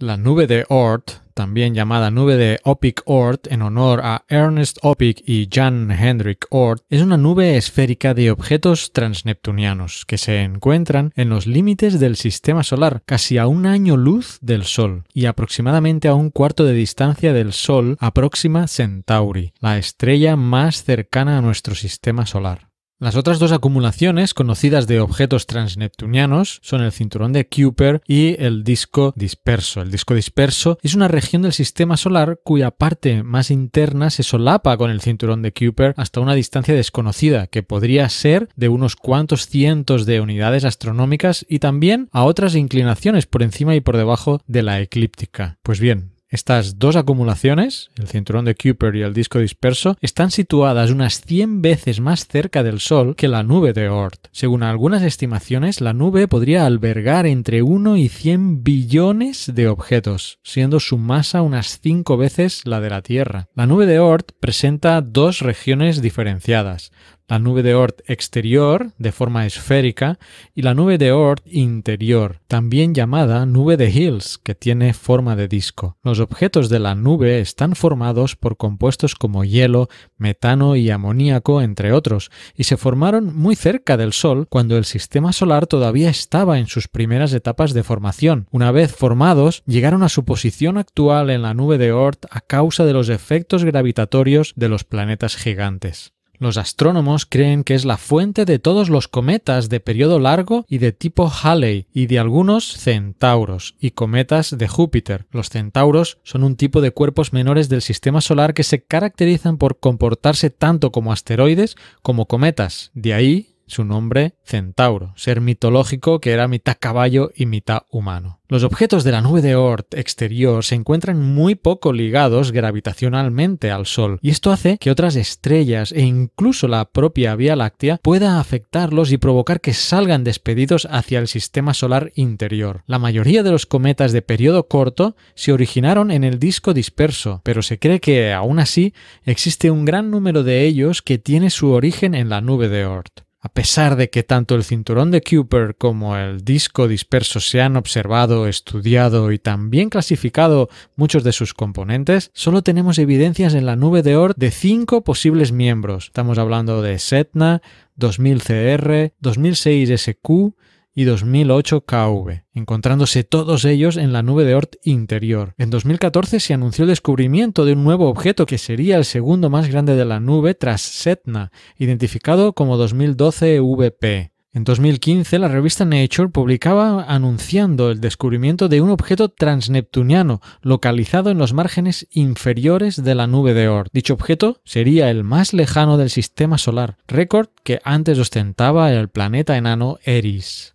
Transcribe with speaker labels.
Speaker 1: La nube de Oort, también llamada nube de Opic oort en honor a Ernest Opic y Jan Hendrik Oort, es una nube esférica de objetos transneptunianos que se encuentran en los límites del sistema solar, casi a un año luz del Sol, y aproximadamente a un cuarto de distancia del Sol a Centauri, la estrella más cercana a nuestro sistema solar. Las otras dos acumulaciones conocidas de objetos transneptunianos son el cinturón de Kuiper y el disco disperso. El disco disperso es una región del sistema solar cuya parte más interna se solapa con el cinturón de Kuiper hasta una distancia desconocida, que podría ser de unos cuantos cientos de unidades astronómicas y también a otras inclinaciones por encima y por debajo de la eclíptica. Pues bien, estas dos acumulaciones, el cinturón de Kuiper y el disco disperso, están situadas unas 100 veces más cerca del Sol que la nube de Oort. Según algunas estimaciones, la nube podría albergar entre 1 y 100 billones de objetos, siendo su masa unas 5 veces la de la Tierra. La nube de Oort presenta dos regiones diferenciadas, la nube de Oort exterior, de forma esférica, y la nube de Oort interior, también llamada nube de Hills, que tiene forma de disco. Los objetos de la nube están formados por compuestos como hielo, metano y amoníaco, entre otros, y se formaron muy cerca del Sol cuando el sistema solar todavía estaba en sus primeras etapas de formación. Una vez formados, llegaron a su posición actual en la nube de Oort a causa de los efectos gravitatorios de los planetas gigantes. Los astrónomos creen que es la fuente de todos los cometas de periodo largo y de tipo Halley y de algunos centauros y cometas de Júpiter. Los centauros son un tipo de cuerpos menores del sistema solar que se caracterizan por comportarse tanto como asteroides como cometas, de ahí su nombre Centauro, ser mitológico que era mitad caballo y mitad humano. Los objetos de la nube de Oort exterior se encuentran muy poco ligados gravitacionalmente al Sol, y esto hace que otras estrellas e incluso la propia Vía Láctea pueda afectarlos y provocar que salgan despedidos hacia el sistema solar interior. La mayoría de los cometas de periodo corto se originaron en el disco disperso, pero se cree que aún así existe un gran número de ellos que tiene su origen en la nube de Oort. A pesar de que tanto el cinturón de Cooper como el disco disperso se han observado, estudiado y también clasificado muchos de sus componentes, solo tenemos evidencias en la nube de Oort de cinco posibles miembros. Estamos hablando de Setna, 2000 CR, 2006 SQ, y 2008 KV, encontrándose todos ellos en la nube de Oort interior. En 2014 se anunció el descubrimiento de un nuevo objeto que sería el segundo más grande de la nube tras Setna, identificado como 2012 VP. En 2015, la revista Nature publicaba anunciando el descubrimiento de un objeto transneptuniano localizado en los márgenes inferiores de la nube de Oort. Dicho objeto sería el más lejano del sistema solar, récord que antes ostentaba el planeta enano Eris.